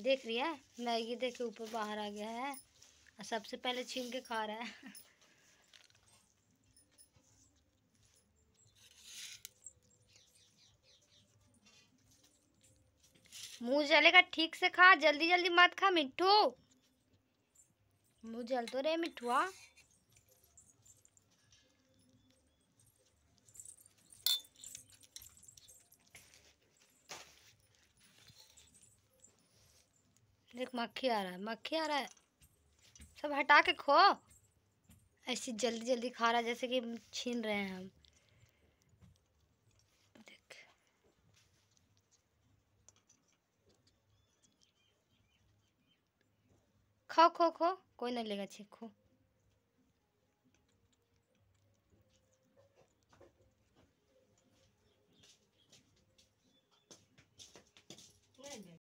देख रही है मैगी देखे ऊपर बाहर आ गया है और सबसे पहले छीन के खा रहा है मुंह जलेगा ठीक से खा जल्दी जल्दी मत खा मिठू मुंह जल तो रहे मिठुआ देख मक्खी आ रहा है मक्खी आ रहा है सब हटा के खो ऐसे जल्दी जल्दी खा रहा है जैसे कि छीन रहे हैं हम देख खाओ खो खो कोई नहीं लेगा छीन खो